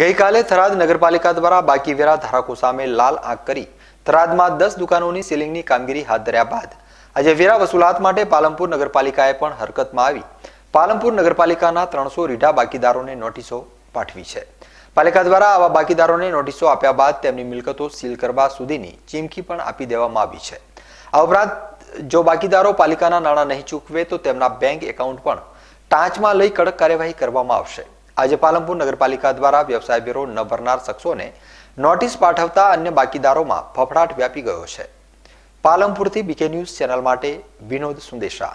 ગઈકાલે થરાદ નગરપાલિકા દ્વારા બાકીવેરા ધારકો સામે લાલ આંખ કરી થરાદમાં દસ દુકાનોની સીલિંગની કામગીરી હાથ ધર્યા બાદ આજે વેરા વસૂલાત માટે પાલમપુર નગરપાલિકાએ પણ હરકતમાં આવી પાલમપુર નગરપાલિકાના ત્રણસો રીઢા બાકીદારોને નોટિસો પાઠવી છે પાલિકા દ્વારા આવા બાકીદારોને નોટિસો આપ્યા બાદ તેમની મિલકતો સીલ કરવા સુધીની ચીમકી પણ આપી દેવામાં આવી છે આ ઉપરાંત જો બાકીદારો પાલિકાના નાણાં નહીં ચૂકવે તો તેમના બેંક એકાઉન્ટ પણ ટાંચમાં લઈ કડક કાર્યવાહી કરવામાં આવશે આજે પાલનપુર નગરપાલિકા દ્વારા વ્યવસાય બ્યુરો ન ભરનાર શખ્સોને નોટિસ પાઠવતા અન્ય બાકીદારોમાં ફફડાટ વ્યાપી ગયો છે પાલનપુરથી બીકે ન્યૂઝ ચેનલ માટે વિનોદ સુંદેશા